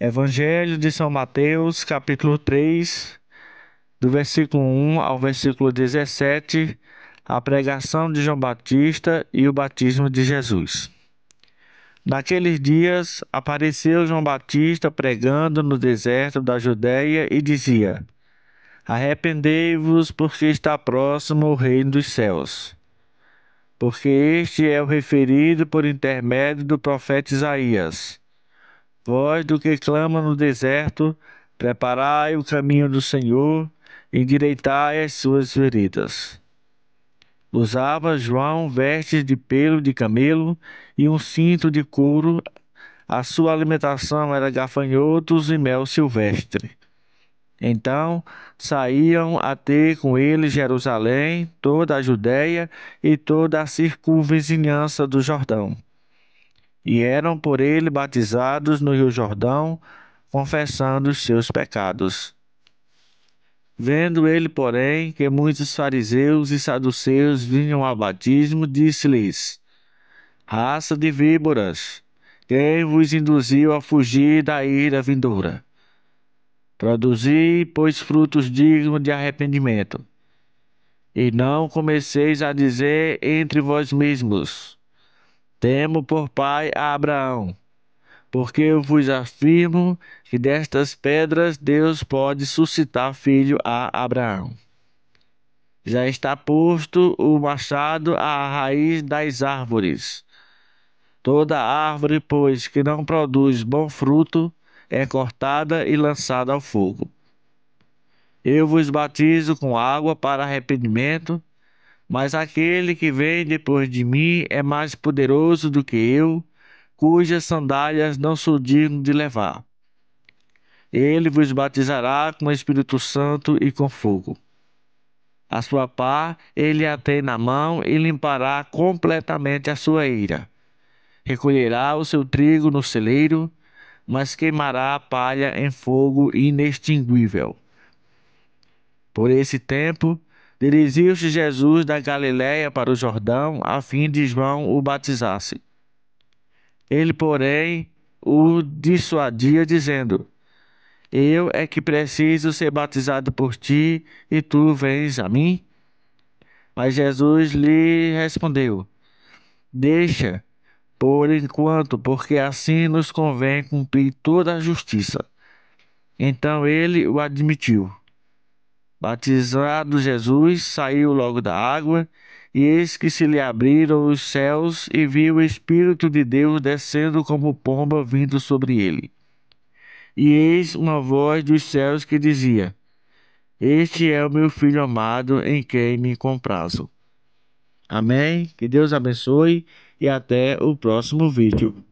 Evangelho de São Mateus, capítulo 3, do versículo 1 ao versículo 17, a pregação de João Batista e o batismo de Jesus. Naqueles dias apareceu João Batista pregando no deserto da Judéia e dizia: Arrependei-vos, porque está próximo o reino dos céus. Porque este é o referido por intermédio do profeta Isaías. Voz do que clama no deserto, preparai o caminho do Senhor, endireitai as suas feridas. Usava João vestes de pelo de camelo e um cinto de couro. A sua alimentação era gafanhotos e mel silvestre. Então saíam a ter com ele Jerusalém, toda a Judéia e toda a circunvizinhança do Jordão e eram por ele batizados no Rio Jordão, confessando os seus pecados. Vendo ele, porém, que muitos fariseus e saduceus vinham ao batismo, disse-lhes: Raça de víboras, quem vos induziu a fugir da ira vindoura? Produzi, pois, frutos dignos de arrependimento. E não comeceis a dizer entre vós mesmos: Temo por pai a Abraão, porque eu vos afirmo que destas pedras Deus pode suscitar filho a Abraão. Já está posto o machado à raiz das árvores. Toda árvore, pois, que não produz bom fruto, é cortada e lançada ao fogo. Eu vos batizo com água para arrependimento mas aquele que vem depois de mim é mais poderoso do que eu, cujas sandálias não sou digno de levar. Ele vos batizará com o Espírito Santo e com fogo. A sua pá ele a tem na mão e limpará completamente a sua ira. Recolherá o seu trigo no celeiro, mas queimará a palha em fogo inextinguível. Por esse tempo, Dirigiu-se Jesus da Galiléia para o Jordão, a fim de João o batizasse. Ele, porém, o dissuadia, dizendo: Eu é que preciso ser batizado por ti, e tu vens a mim? Mas Jesus lhe respondeu: Deixa, por enquanto, porque assim nos convém cumprir toda a justiça. Então ele o admitiu. Batizado Jesus, saiu logo da água, e eis que se lhe abriram os céus, e viu o Espírito de Deus descendo como pomba vindo sobre ele. E eis uma voz dos céus que dizia: Este é o meu filho amado, em quem me comprazo. Amém? Que Deus abençoe e até o próximo vídeo.